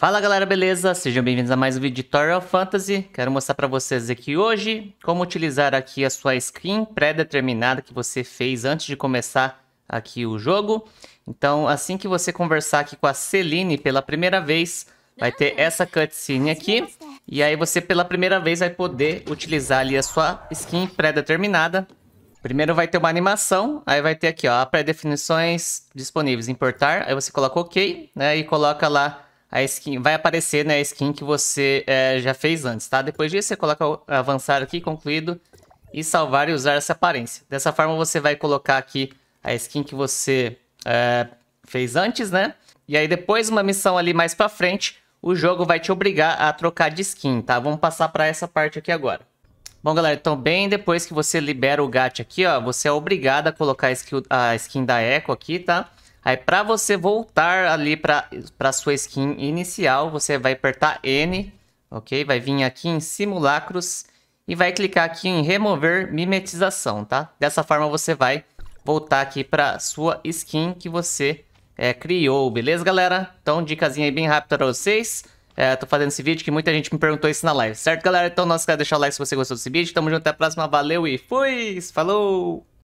Fala galera, beleza? Sejam bem-vindos a mais um vídeo de Tower Fantasy. Quero mostrar para vocês aqui hoje como utilizar aqui a sua skin pré-determinada que você fez antes de começar aqui o jogo. Então, assim que você conversar aqui com a Celine pela primeira vez, vai ter ah, essa cutscene aqui. E aí você pela primeira vez vai poder utilizar ali a sua skin pré-determinada. Primeiro vai ter uma animação, aí vai ter aqui ó, pré-definições disponíveis, importar, aí você coloca OK, né, e coloca lá a skin, vai aparecer né, a skin que você é, já fez antes, tá? Depois disso, você coloca avançar aqui, concluído, e salvar e usar essa aparência. Dessa forma, você vai colocar aqui a skin que você é, fez antes, né? E aí, depois, uma missão ali mais pra frente, o jogo vai te obrigar a trocar de skin, tá? Vamos passar pra essa parte aqui agora. Bom, galera, então bem depois que você libera o gacha aqui, ó, você é obrigado a colocar a skin da Echo aqui, tá? Aí para você voltar ali para sua skin inicial, você vai apertar N, ok? Vai vir aqui em simulacros e vai clicar aqui em remover mimetização, tá? Dessa forma você vai voltar aqui para sua skin que você é, criou, beleza galera? Então dicasinha aí bem rápida para vocês. É, tô fazendo esse vídeo que muita gente me perguntou isso na live, certo galera? Então não esquece de deixar o like se você gostou desse vídeo. Tamo junto, até a próxima, valeu e fui! Falou!